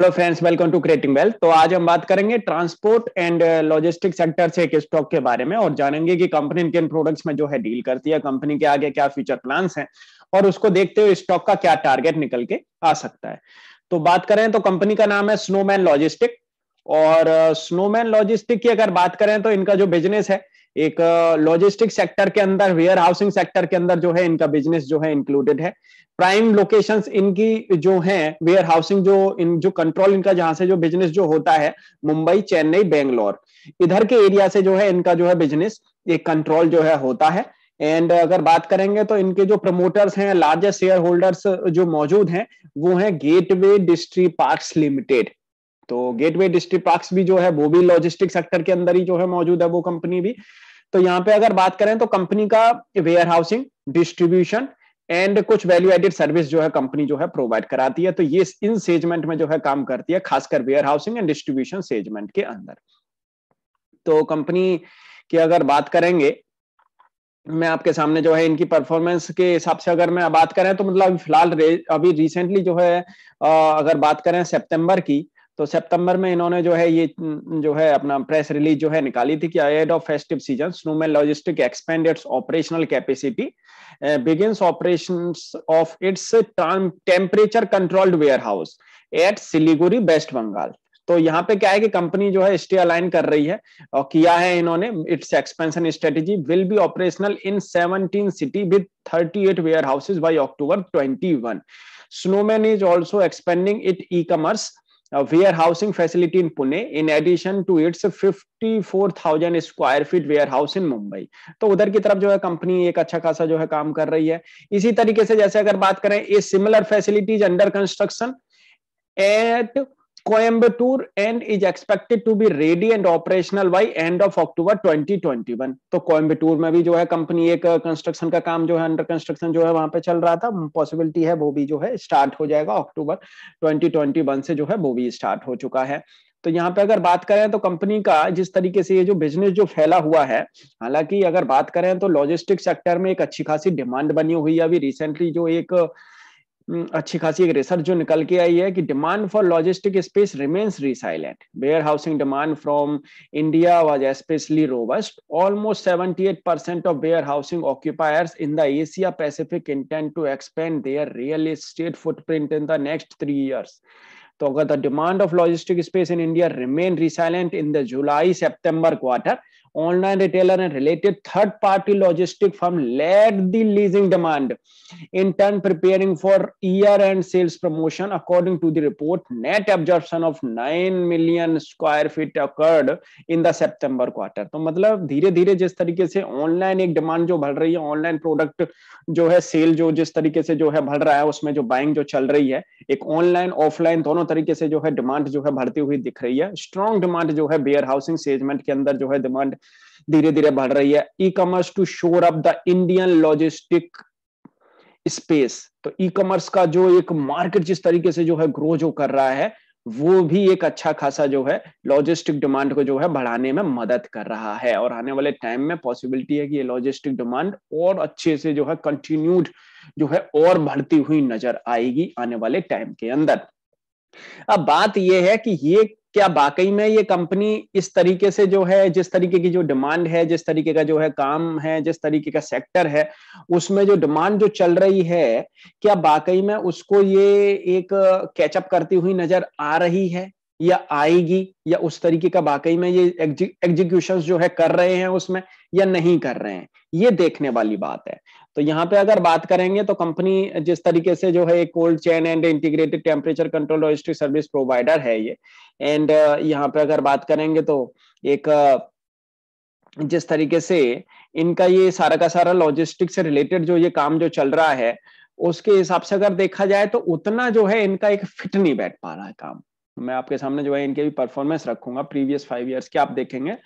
Hello friends welcome to creating wealth तो आज हम बात करेंगे ट्रांसपोर्ट एंड लॉजिस्टिक सेक्टर से एक स्टॉक के बारे में और जानेंगे कि कंपनी किन प्रोडक्ट्स में जो है डील करती है कंपनी के आगे क्या फ्यूचर प्लान्स हैं और उसको देखते हुए स्टॉक का क्या टारगेट निकल के आ सकता है तो बात करें तो कंपनी का नाम है स्नोमैन लॉजिस्टिक और स्नोमैन लॉजिस्टिक की अगर बात करें तो इनका जो बिजनेस है एक लॉजिस्टिक सेक्टर के अंदर वेयर हाउसिंग सेक्टर के अंदर जो है इनका बिजनेस जो है इंक्लूडेड है प्राइम लोकेशंस इनकी जो है वेयर हाउसिंग जो इन जो कंट्रोल इनका जहां से जो बिजनेस जो होता है मुंबई चेन्नई बेंगलोर इधर के एरिया से जो है इनका जो है बिजनेस एक कंट्रोल जो है होता है एंड अगर बात करेंगे तो इनके जो प्रमोटर्स हैं लार्जेस्ट शेयर होल्डर्स जो मौजूद हैं वो हैं गेटवे डिस्ट्री पार्क्स लिमिटेड तो गेटवे डिस्ट्रिक्ट पार्क्स भी जो है वो भी लॉजिस्टिक सेक्टर के अंदर ही जो है मौजूद है वो कंपनी भी तो यहाँ पे अगर बात करें तो कंपनी का वेयर हाउसिंग डिस्ट्रीब्यूशन एंड कुछ वैल्यू एडेड सर्विस जो है कंपनी जो है प्रोवाइड कराती है तो ये इन सेजमेंट में जो है काम करती है खासकर warehousing and distribution segment के अंदर तो कंपनी की अगर बात करेंगे मैं आपके सामने जो है इनकी परफॉर्मेंस के हिसाब से अगर मैं बात करें तो मतलब फिलहाल अभी रिसेंटली जो है अगर बात करें सितंबर की तो सितंबर में इन्होंने जो है ये जो है अपना प्रेस रिलीज जो है निकाली थी कि ahead of festive season Snowman logistic expand its operational capacity begin operation of its temperature controlled warehouse at Siliguri West Bengal तो यहाँ पे क्या है कि कंपनी जो है स्टे अलाइन कर रही है और किया है इन्होंने its expansion strategy will be operational in 17 city with 38 warehouses by October 21 Snowman is also expanding it ecommerce a warehousing facility in Pune in addition to its 54,000 square feet warehouse in Mumbai. तो उधर की तरफ जो है company एक अच्छा खासा जो है काम कर रही है इसी तरीके से जैसे अगर बात करें a similar facilities under construction at Coimbatore and is expected to be ready and operational by end of October 2021. तो कोयम्बतूर में भी जो है कंपनी एक कंस्ट्रक्शन का काम जो है अंडर कंस्ट्रक्शन जो है वहां पे चल रहा था पॉसिबिलिटी है वो भी जो है स्टार्ट हो जाएगा अक्टूबर 2021 से जो है वो भी स्टार्ट हो चुका है तो यहाँ पे अगर बात करें तो कंपनी का जिस तरीके से ये जो बिजनेस जो फैला हुआ है हालांकि अगर बात करें तो लॉजिस्टिक सेक्टर में एक अच्छी खासी डिमांड बनी हुई है अभी रिसेंटली जो एक हम्म, अच्छी खासी एक रिसर्च जो निकल के आई है कि demand for logistic space remains resilient warehousing demand from India was specially robust almost 78 percent of warehousing occupiers in the Asia Pacific intent to expand their real estate footprint in the next three years तो अगर the demand of logistic space in India remain resilient in the July September quarter online retailer and related third party logistic firm led the leasing demand in turn preparing for year end sales promotion according to the report net absorption of 9 million square feet occurred in the september quarter तो मतलब धीरे धीरे जिस तरीके से online एक demand जो बढ़ रही है ऑनलाइन प्रोडक्ट जो है सेल जो जिस तरीके से जो है बढ़ रहा है उसमें जो बाइंग जो चल रही है एक ऑनलाइन ऑफलाइन दोनों तरीके से जो है डिमांड जो है बढ़ती हुई दिख रही है स्ट्रॉन्ग डिमांड जो है बेयर हाउसिंग सेगमेंट के अंदर जो है डिमांड धीरे धीरे बढ़ रही है ecommerce to shore up the Indian logistic space तो ई कॉमर्स का जो एक मार्केट जिस तरीके से जो है ग्रो जो कर रहा है वो भी एक अच्छा खासा जो है लॉजिस्टिक डिमांड को जो है बढ़ाने में मदद कर रहा है और आने वाले टाइम में पॉसिबिलिटी है कि ये लॉजिस्टिक डिमांड और अच्छे से जो है कंटिन्यूड जो है और बढ़ती हुई नजर आएगी आने वाले टाइम के अंदर अब बात यह है कि ये क्या वाकई में ये कंपनी इस तरीके से जो है जिस तरीके की जो डिमांड है जिस तरीके का जो है काम है जिस तरीके का सेक्टर है उसमें जो डिमांड जो चल रही है क्या वाकई में उसको ये एक कैचअप करती हुई नजर आ रही है या आएगी या उस तरीके का वाकई में ये एग्जीक्यूशन जो है कर रहे हैं उसमें या नहीं कर रहे हैं ये देखने वाली बात है तो यहाँ पे अगर बात करेंगे तो कंपनी जिस तरीके से जो है cold chain and integrated temperature control logistic service provider है ये एंड uh, यहाँ पे अगर बात करेंगे तो एक uh, जिस तरीके से इनका ये सारा का सारा लॉजिस्टिक से रिलेटेड जो ये काम जो चल रहा है उसके हिसाब से अगर देखा जाए तो उतना जो है इनका एक फिट नहीं बैठ पा रहा है काम मैं आपके सामने जो है इनके भी परफॉर्मेंस रखूंगा प्रीवियस फाइव इयर्स के आप देखेंगे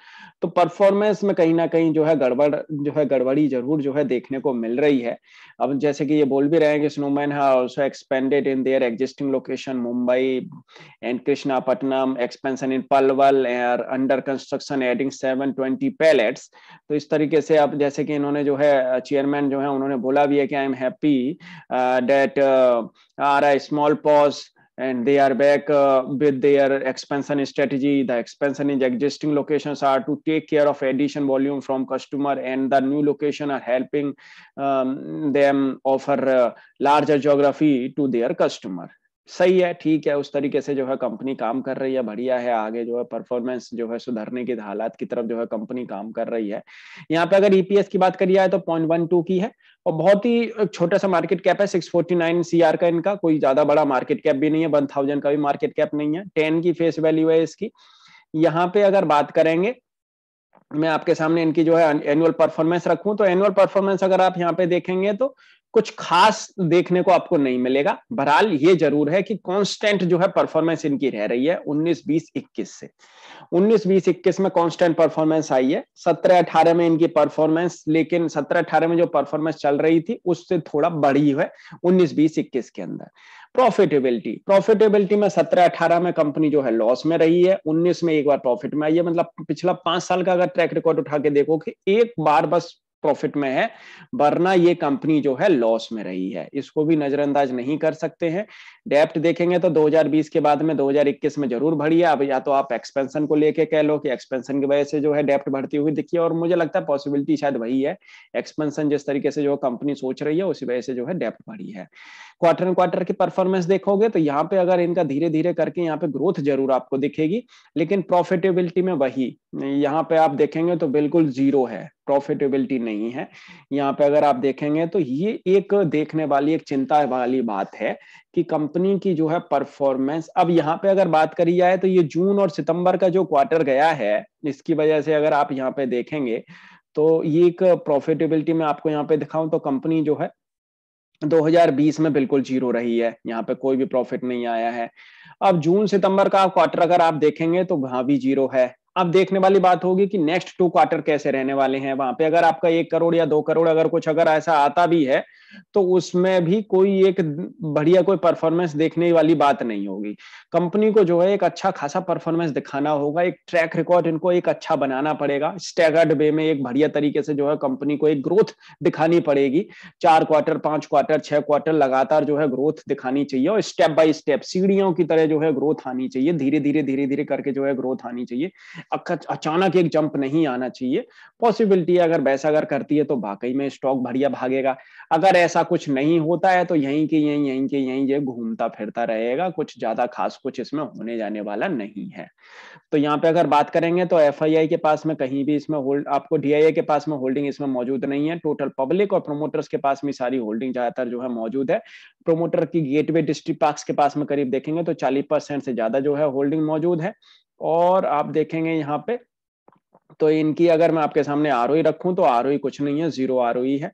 तो परफॉर्मेंस में कहीं ना कहीं जो है गड़बड़ जो है गड़बड़ी जरूर जो है देखने को मिल रही है अब जैसे कि ये बोल भी रहे हैं कि स्नोमैन है also expanded in their existing location Mumbai and Krishnapatnam expansion in Palwal are under construction adding seven twenty pallets तो इस तरीके से अब जैसे कि इन्होंने जो है चेयरमैन जो है उन्होंने बोला भी है कि I am happy that are I small pause and they are back uh, with their expansion strategy the expansion in existing locations are to take care of addition volume from customer and the new location are helping um, them offer uh, larger geography to their customer सही है ठीक है उस तरीके से जो है company काम कर रही है बढ़िया है आगे जो है परफॉर्मेंस जो है सुधरने की हालात की तरफ जो है कंपनी काम कर रही है यहाँ पे अगर ईपीएस e की बात करी जाए तो पॉइंट वन टू की है और बहुत ही छोटा सा मार्केट कैप है six forty nine C R का इनका कोई ज्यादा बड़ा मार्केट कैप भी नहीं है वन थाउजेंड का भी मार्केट कैप नहीं है टेन की फेस वैल्यू है इसकी यहाँ पे अगर बात करेंगे मैं आपके सामने इनकी जो है एनुअल परफॉर्मेंस रखूं तो एनुअल परफॉर्मेंस अगर आप यहाँ पे देखेंगे तो कुछ खास देखने को आपको नहीं मिलेगा बहरहाल ये जरूर है कि कांस्टेंट जो है परफॉर्मेंस इनकी रह रही है 19 20 21 से 19 20 21 में कांस्टेंट परफॉर्मेंस आई है 17 18 में इनकी परफॉर्मेंस लेकिन 17 18 में जो परफॉर्मेंस चल रही थी उससे थोड़ा बढ़ी है 19 20 21 के अंदर प्रॉफिटेबिलिटी प्रॉफिटेबिलिटी में सत्रह अठारह में कंपनी जो है लॉस में रही है उन्नीस में एक बार प्रॉफिट में आई है मतलब पिछला पांच साल का अगर ट्रैक रिकॉर्ड उठा के देखो कि एक बार बस प्रॉफिट में है वरना ये कंपनी जो है लॉस में रही है इसको भी नजरअंदाज नहीं कर सकते हैं डेप्ट देखेंगे तो 2020 के बाद में 2021 में जरूर बढ़ी है अब या तो आप एक्सपेंशन को लेके कह लो कि एक्सपेंशन की वजह से जो है डेप्ट बढ़ती हुई दिखी और मुझे लगता है पॉसिबिलिटी शायद वही है एक्सपेंशन जिस तरीके से जो कंपनी सोच रही है उसी वजह से जो है डेप्ट बढ़ी है क्वार्टर एंड क्वार्टर की परफॉर्मेंस देखोगे तो यहाँ पे अगर इनका धीरे धीरे करके यहाँ पे ग्रोथ जरूर आपको दिखेगी लेकिन प्रॉफिटेबिलिटी में वही यहाँ पे आप देखेंगे तो बिल्कुल जीरो है प्रॉफिटेबिलिटी नहीं है यहाँ पे अगर आप देखेंगे तो ये एक देखने वाली एक चिंता वाली बात है कि कंपनी की जो है परफॉर्मेंस अब यहाँ पे अगर बात करी जाए तो ये जून और सितंबर का जो क्वार्टर गया है इसकी वजह से अगर आप यहाँ पे देखेंगे तो ये एक प्रॉफिटेबिलिटी में आपको यहाँ पे दिखाऊं तो कंपनी जो है 2020 में बिल्कुल जीरो रही है यहाँ पे कोई भी प्रॉफिट नहीं आया है अब जून सितंबर का क्वार्टर अगर आप देखेंगे तो वहां भी जीरो है अब देखने वाली बात होगी कि नेक्स्ट टू क्वार्टर कैसे रहने वाले हैं वहां पे अगर आपका एक करोड़ या दो करोड़ अगर कुछ अगर ऐसा आता भी है तो उसमें भी कोई एक बढ़िया कोई परफॉर्मेंस देखने वाली बात नहीं होगी कंपनी को जो है एक अच्छा खासा परफॉर्मेंस दिखाना होगा एक ट्रैक रिकॉर्ड इनको एक अच्छा बनाना पड़ेगा स्टैगर्ड वे में एक बढ़िया तरीके से जो है कंपनी को एक ग्रोथ दिखानी पड़ेगी चार क्वार्टर पांच क्वार्टर छह क्वार्टर लगातार जो है ग्रोथ दिखानी चाहिए और स्टेप बाय स्टेप सीढ़ियों की तरह जो है ग्रोथ आनी चाहिए धीरे धीरे धीरे धीरे करके जो है ग्रोथ आनी चाहिए अचानक एक जंप नहीं आना चाहिए पॉसिबिलिटी अगर वैसा अगर करती है तो वाकई में स्टॉक बढ़िया भागेगा अगर ऐसा कुछ नहीं होता है तो यहीं के यहीं यहीं के यहीं ये घूमता फिरता रहेगा कुछ ज्यादा खास कुछ इसमें होने जाने वाला नहीं है तो यहाँ पे अगर बात करेंगे तो एफ के पास में कहीं भी इसमें होल्ड आपको डी के पास में होल्डिंग इसमें मौजूद नहीं है टोटल पब्लिक और प्रोमोटर्स के पास में सारी होल्डिंग ज्यादातर जो है मौजूद है प्रोमोटर की वे डिस्ट्रिक्ट पार्क्स के पास में करीब देखेंगे तो चालीस से ज्यादा जो है होल्डिंग मौजूद है और आप देखेंगे यहाँ पे तो इनकी अगर मैं आपके सामने आर रखूं तो आर कुछ नहीं है जीरो आर है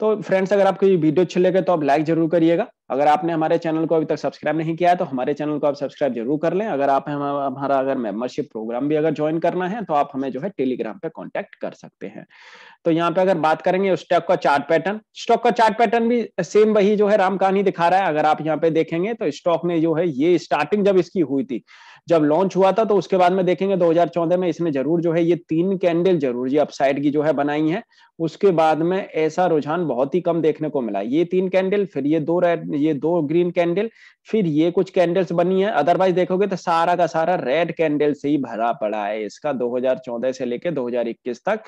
तो फ्रेंड्स अगर आपको ये वीडियो अच्छे लगे तो आप लाइक जरूर करिएगा अगर आपने हमारे चैनल को अभी तक सब्सक्राइब नहीं किया है तो हमारे चैनल को आप सब्सक्राइब जरूर कर लें अगर आप हमारा अगर मेंबरशिप प्रोग्राम भी अगर ज्वाइन करना है तो आप हमें जो है टेलीग्राम पे कांटेक्ट कर सकते हैं तो यहाँ पे अगर बात करेंगे स्टॉक का चार्ट पैटर्न स्टॉक का चार्ट पैटर्न भी सेम वही जो है राम कहानी दिखा रहा है अगर आप यहाँ पे देखेंगे तो स्टॉक ने जो है ये स्टार्टिंग जब इसकी हुई थी जब लॉन्च हुआ था तो उसके बाद में देखेंगे 2014 में इसने जरूर जो है ये तीन कैंडल जरूर जी अपसाइड की जो है बनाई है उसके बाद में ऐसा रुझान बहुत ही कम देखने को मिला ये तीन कैंडल फिर ये दो रेड ये दो ग्रीन कैंडल फिर ये कुछ कैंडल्स बनी है अदरवाइज देखोगे तो सारा का सारा रेड कैंडल से ही भरा पड़ा है इसका 2014 से लेके 2021 तक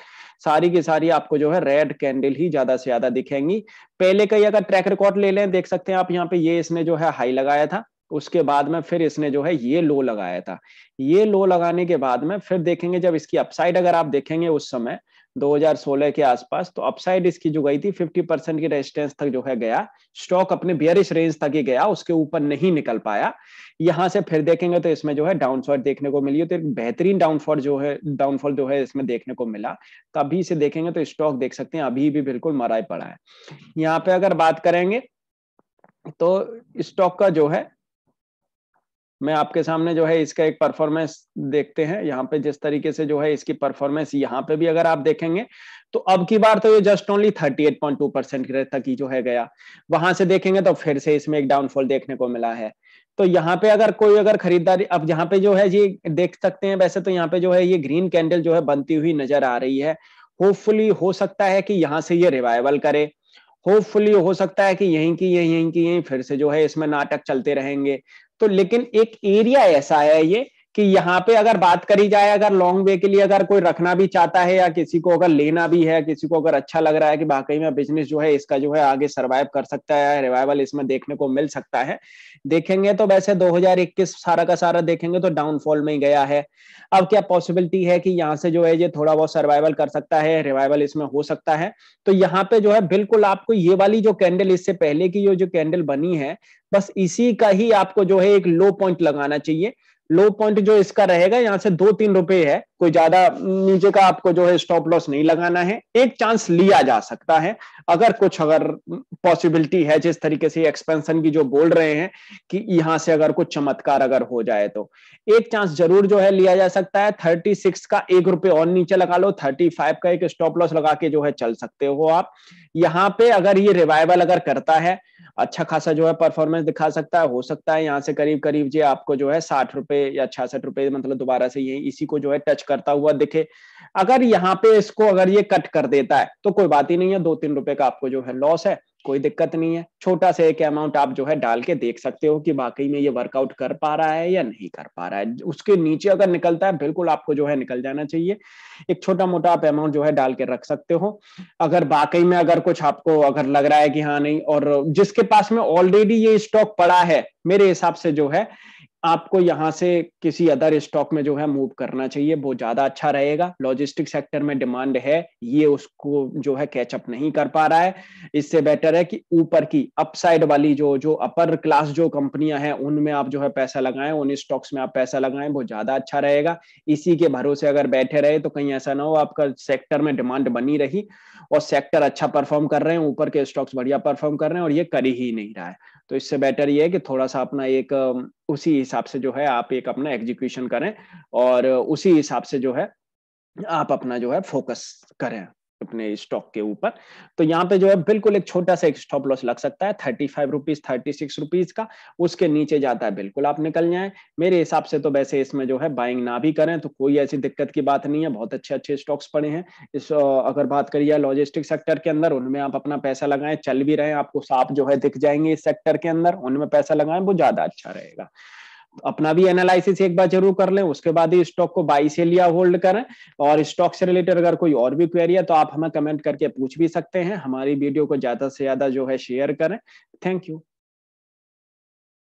सारी की सारी आपको जो है रेड कैंडल ही ज्यादा से ज्यादा दिखेंगी पहले का ही अगर ट्रैक रिकॉर्ड ले लें देख सकते हैं आप यहाँ पे ये इसने जो है हाई लगाया था उसके बाद में फिर इसने जो है ये लो लगाया था ये लो लगाने के बाद में फिर देखेंगे जब इसकी अपसाइड अगर आप देखेंगे उस समय 2016 के आसपास तो अपसाइड इसकी जो गई थी 50 परसेंट की रेजिस्टेंस तक जो है गया स्टॉक अपने बियरिश रेंज तक ही गया उसके ऊपर नहीं निकल पाया यहां से फिर देखेंगे तो इसमें जो है डाउनफॉल देखने को मिली तो एक बेहतरीन डाउनफॉल जो है डाउनफॉल जो है इसमें देखने को मिला तो अभी से देखेंगे तो स्टॉक देख सकते हैं अभी भी बिल्कुल मराई पड़ा है यहाँ पे अगर बात करेंगे तो स्टॉक का जो है मैं आपके सामने जो है इसका एक परफॉर्मेंस देखते हैं यहाँ पे जिस तरीके से जो है इसकी परफॉर्मेंस यहाँ पे भी अगर आप देखेंगे तो अब की बार तो ये जस्ट ओनली 38.2 परसेंट तक ही जो है गया वहां से देखेंगे तो फिर से इसमें एक डाउनफॉल देखने को मिला है तो यहाँ पे अगर कोई अगर खरीदारी अब यहाँ पे जो है ये देख सकते हैं वैसे तो यहाँ पे जो है ये ग्रीन कैंडल जो है बनती हुई नजर आ रही है होपफुली हो सकता है कि यहाँ से ये रिवाइवल करे होपफुली हो सकता है कि यहीं की यहीं यहीं की यहीं फिर से जो है इसमें नाटक चलते रहेंगे तो लेकिन एक एरिया ऐसा है ये कि यहाँ पे अगर बात करी जाए अगर लॉन्ग वे के लिए अगर कोई रखना भी चाहता है या किसी को अगर लेना भी है किसी को अगर अच्छा लग रहा है कि वाकई में बिजनेस जो है इसका जो है आगे सर्वाइव कर सकता है रिवाइवल इसमें देखने को मिल सकता है देखेंगे तो वैसे 2021 सारा का सारा देखेंगे तो डाउनफॉल में ही गया है अब क्या पॉसिबिलिटी है कि यहाँ से जो है ये थोड़ा बहुत सर्वाइवल कर सकता है रिवाइवल इसमें हो सकता है तो यहाँ पे जो है बिल्कुल आपको ये वाली जो कैंडल इससे पहले की जो जो कैंडल बनी है बस इसी का ही आपको जो है एक लो पॉइंट लगाना चाहिए लो पॉइंट जो इसका रहेगा यहाँ से दो तीन रुपए है कोई ज्यादा नीचे का आपको जो है स्टॉप लॉस नहीं लगाना है एक चांस लिया जा सकता है अगर कुछ अगर पॉसिबिलिटी है जिस तरीके से एक्सपेंशन की जो बोल रहे हैं कि यहाँ से अगर कुछ चमत्कार अगर हो जाए तो एक चांस जरूर जो है लिया जा सकता है थर्टी सिक्स का एक रुपए और नीचे लगा लो थर्टी फाइव का एक स्टॉप लॉस लगा के जो है चल सकते हो आप यहाँ पे अगर ये रिवाइवल अगर करता है अच्छा खासा जो है परफॉर्मेंस दिखा सकता है हो सकता है यहाँ से करीब करीब जी आपको जो है साठ रुपए या छियासठ रुपए मतलब दोबारा से ये इसी को जो है टच करता हुआ दिखे अगर यहाँ पे इसको अगर ये कट कर देता है तो कोई बात ही नहीं है दो तीन रुपए का आपको जो है लॉस है कोई दिक्कत नहीं है छोटा सा एक अमाउंट आप जो है डाल के देख सकते हो कि वाकई में ये वर्कआउट कर पा रहा है या नहीं कर पा रहा है उसके नीचे अगर निकलता है बिल्कुल आपको जो है निकल जाना चाहिए एक छोटा मोटा आप अमाउंट जो है डाल के रख सकते हो अगर वाकई में अगर कुछ आपको अगर लग रहा है कि हाँ नहीं और जिसके पास में ऑलरेडी ये स्टॉक पड़ा है मेरे हिसाब से जो है आपको यहाँ से किसी अदर स्टॉक में जो है मूव करना चाहिए वो ज्यादा अच्छा रहेगा लॉजिस्टिक सेक्टर में डिमांड है ये उसको जो है कैचअप नहीं कर पा रहा है इससे बेटर है कि ऊपर की अपसाइड वाली जो जो अपर क्लास जो कंपनियां हैं उनमें आप जो है पैसा लगाएं उन स्टॉक्स में आप पैसा लगाएं वो ज्यादा अच्छा रहेगा इसी के भरोसे अगर बैठे रहे तो कहीं ऐसा ना हो आपका सेक्टर में डिमांड बनी रही और सेक्टर अच्छा परफॉर्म कर रहे हैं ऊपर के स्टॉक्स बढ़िया परफॉर्म कर रहे हैं और ये कर ही नहीं रहा है तो इससे बेटर ये है कि थोड़ा सा अपना एक उसी हिसाब से जो है आप एक अपना एग्जीक्यूशन करें और उसी हिसाब से जो है आप अपना जो है फोकस करें अपने स्टॉक के ऊपर तो यहाँ पे जो है बिल्कुल एक छोटा सा एक स्टॉप लॉस लग सकता है thirty five rupees thirty six rupees का उसके नीचे जाता है बिल्कुल आप निकल जाए मेरे हिसाब से तो वैसे इसमें जो है बाइंग ना भी करें तो कोई ऐसी दिक्कत की बात नहीं है बहुत अच्छे अच्छे स्टॉक्स पड़े हैं इस अगर बात करिए लॉजिस्टिक सेक्टर के अंदर उनमें आप अपना पैसा लगाए चल भी रहे आपको साफ जो है दिख जाएंगे इस सेक्टर के अंदर उनमें पैसा लगाए वो ज्यादा अच्छा रहेगा अपना भी एनालिसिस एक बार जरूर कर लें उसके बाद ही स्टॉक को बाई से लिया होल्ड करें और स्टॉक से रिलेटेड अगर कोई और भी क्वेरी है तो आप हमें कमेंट करके पूछ भी सकते हैं हमारी वीडियो को ज्यादा से ज्यादा जो है शेयर करें थैंक यू